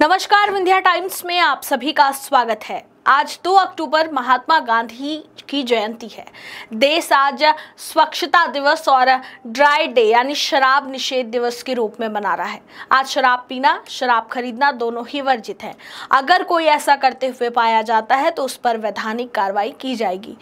नमस्कार विंध्या टाइम्स में आप सभी का स्वागत है आज 2 अक्टूबर महात्मा गांधी की जयंती है देश आज स्वच्छता दिवस और ड्राई डे यानी शराब निषेध दिवस के रूप में मना रहा है आज शराब पीना शराब खरीदना दोनों ही वर्जित है अगर कोई ऐसा करते हुए पाया जाता है तो उस पर वैधानिक कार्रवाई की जाएगी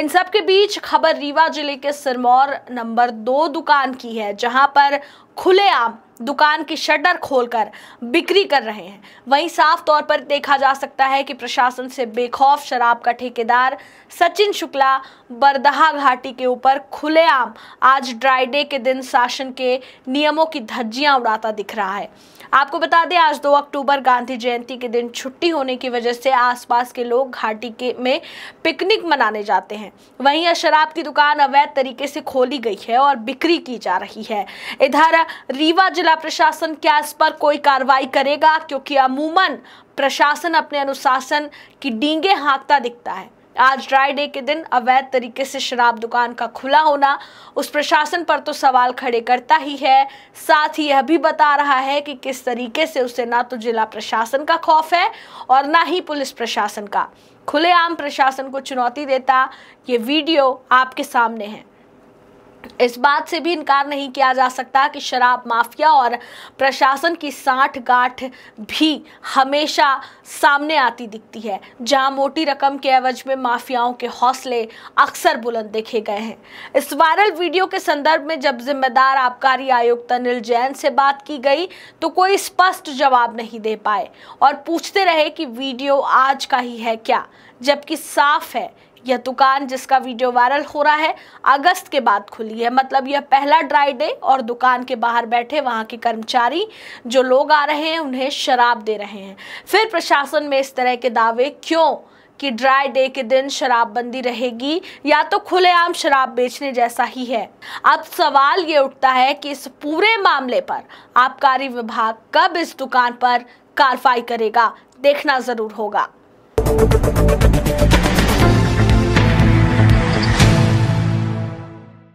इन सब के बीच खबर रीवा जिले के सिरमौर नंबर दो दुकान की है जहां पर खुलेआम दुकान की शटर खोलकर बिक्री कर रहे हैं वहीं साफ तौर पर देखा जा सकता है कि प्रशासन से बेखौफ शराब का ठेकेदार सचिन शुक्ला बरदहा घाटी के ऊपर खुलेआम आज ड्राई डे के दिन शासन के नियमों की धज्जियां उड़ाता दिख रहा है आपको बता दें आज 2 अक्टूबर गांधी जयंती के दिन छुट्टी होने की वजह से आसपास के लोग घाटी के में पिकनिक मनाने जाते हैं वहीं यह शराब की दुकान अवैध तरीके से खोली गई है और बिक्री की जा रही है इधर रीवा जिला जिला प्रशासन क्या इस पर कोई कार्रवाई करेगा क्योंकि अमूमन प्रशासन अपने अनुशासन की डींगे हाँकता दिखता है आज ड्राई डे के दिन अवैध तरीके से शराब दुकान का खुला होना उस प्रशासन पर तो सवाल खड़े करता ही है साथ ही यह भी बता रहा है कि किस तरीके से उसे ना तो जिला प्रशासन का खौफ है और ना ही पुलिस प्रशासन का खुलेआम प्रशासन को चुनौती देता ये वीडियो आपके सामने है इस बात से भी इनकार नहीं किया जा सकता कि शराब माफिया और प्रशासन की साठ गांठ भी हमेशा सामने आती दिखती है जहां मोटी रकम के एवज में माफियाओं के हौसले अक्सर बुलंद देखे गए हैं इस वायरल वीडियो के संदर्भ में जब जिम्मेदार आबकारी आयुक्त अनिल जैन से बात की गई तो कोई स्पष्ट जवाब नहीं दे पाए और पूछते रहे कि वीडियो आज का ही है क्या जबकि साफ है यह दुकान जिसका वीडियो वायरल हो रहा है अगस्त के बाद खुली है मतलब यह पहला ड्राई डे और दुकान के बाहर बैठे वहां के कर्मचारी जो लोग आ रहे हैं उन्हें शराब दे रहे हैं फिर प्रशासन में इस तरह के दावे क्यों कि ड्राई डे के दिन शराबबंदी रहेगी या तो खुलेआम शराब बेचने जैसा ही है अब सवाल ये उठता है कि इस पूरे मामले पर आबकारी विभाग कब इस दुकान पर कार्रवाई करेगा देखना ज़रूर होगा